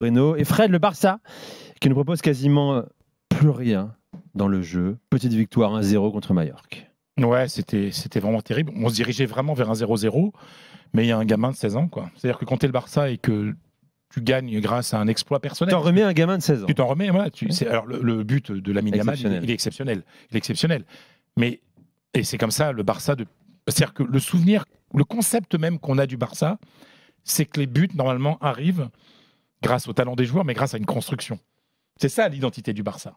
Bruno et Fred, le Barça, qui ne propose quasiment euh, plus rien dans le jeu. Petite victoire 1-0 contre Mallorca. Ouais, c'était, c'était vraiment terrible. On se dirigeait vraiment vers un 0-0, mais il y a un gamin de 16 ans. quoi. C'est-à-dire que quand t'es le Barça et que tu gagnes grâce à un exploit personnel. Tu t'en remets un gamin de 16 ans. Tu t'en remets, voilà. Tu, alors le, but de la Yamal, il, il, est exceptionnel. Il est exceptionnel. Mais, et c'est comme ça, le Barça, de, c'est-à-dire que le souvenir, le concept même qu'on a du Barça, c'est que les buts, normalement, arrivent grâce au talent des joueurs, mais grâce à une construction. C'est ça l'identité du Barça.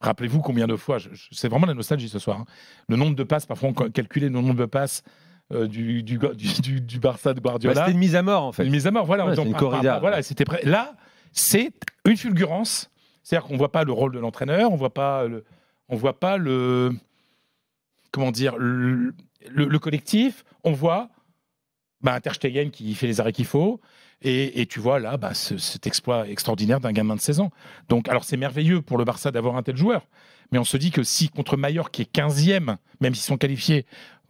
Rappelez-vous combien de fois, c'est vraiment la nostalgie ce soir, hein, le nombre de passes, parfois on calculait le nombre de passes euh, du, du, Barça de Guardiola. Bah, c'était une mise à mort en fait. Une mise à mort, voilà. Voilà, c'était Là, c'est une fulgurance. C'est-à-dire qu'on ne voit pas le rôle de l'entraîneur, on voit pas le, on voit pas le, comment dire, le collectif. On voit bah, Ter qui fait les arrêts qu'il faut. Et, tu vois là bah, cet exploit extraordinaire d'un gamin de 16 ans. Donc, alors c'est merveilleux pour le Barça d'avoir un tel joueur. Mais on se dit que si contre majorque qui est 15e, même s'ils sont qualifiés,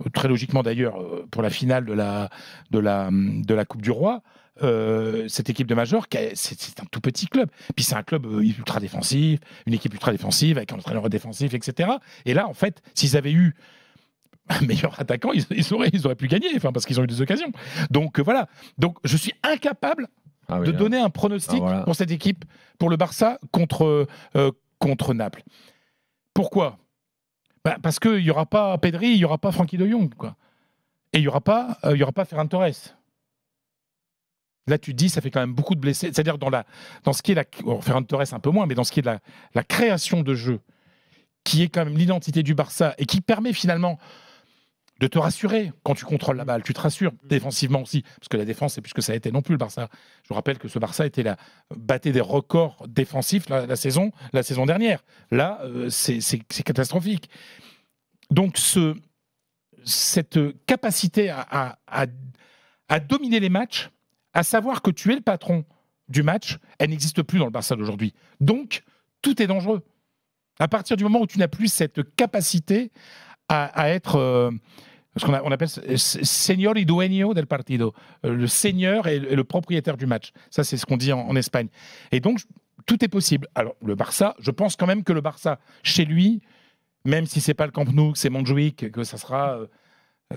euh, très logiquement d'ailleurs, euh, pour la finale de la, de la, hum, de la Coupe du Roi, euh, cette équipe de Majorque, c'est un tout petit club. Puis c'est un club ultra défensif, une équipe ultra défensive avec un entraîneur défensif, etc. Et là, en fait, s'ils avaient eu un meilleur attaquant, ils, auraient, ils auraient pu gagner, enfin, parce qu'ils ont eu des occasions. Donc euh, voilà. Donc je suis incapable ah de donner un pronostic ah, pour cette équipe, pour le Barça contre, euh, contre Naples. Pourquoi bah, Parce qu'il n'y aura pas Pedri, il n'y aura pas Francky de Jong. Quoi. Et il n'y aura, pas, euh, y aura pas Ferran Torres. Là, tu te dis, ça fait quand même beaucoup de blessés. C'est-à-dire, dans, dans ce qui est la. Ferran Torres, un peu moins, mais dans ce qui est la, la création de jeu, qui est quand même l'identité du Barça et qui permet finalement de te rassurer quand tu contrôles la balle. Tu te rassures mm. défensivement aussi, parce que la défense, c'est plus que ça a été non plus le Barça. Je vous rappelle que ce Barça était la, battait des records défensifs la, saison, la saison dernière. Là, euh, c'est catastrophique. Donc, ce, cette capacité à, dominer les matchs, à savoir que tu es le patron du match, elle n'existe plus dans le Barça d'aujourd'hui. Donc, tout est dangereux. À partir du moment où tu n'as plus cette capacité à, être, euh, ce qu'on on appelle señor y dueño del partido, euh, le seigneur et le propriétaire du match. Ça, c'est ce qu'on dit en, Espagne. Et donc, tout est possible. Alors, le Barça, je pense quand même que le Barça, chez lui, même si c'est pas le Camp Nou, que c'est Montjuïc, que ça sera, euh,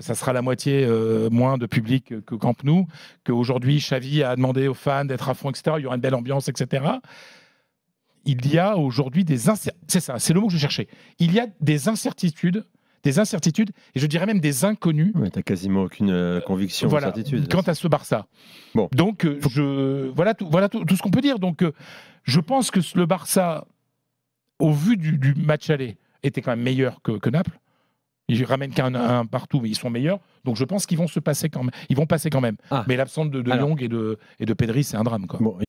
ça sera la moitié euh, moins de public que Camp Nou, qu'aujourd'hui, Xavi a demandé aux fans d'être à fond, etc. Il y aura une belle ambiance, etc. Il y a aujourd'hui des incertitudes. C'est ça, c'est le mot que je cherchais. Il y a des incertitudes des incertitudes et je dirais même des inconnues. tu n'as quasiment aucune euh, euh, conviction, voilà, Quant à ce Barça. Donc euh, je voilà tout, ce qu'on peut dire. Donc je pense que le Barça, au vu du, match aller, était quand même meilleur que, Naples. Ils ramènent qu'un partout, mais ils sont meilleurs. Donc je pense qu'ils vont se passer quand même. Ils vont passer quand même. Ah. Mais l'absence de, de et de, et de Pedri, c'est un drame. Quoi.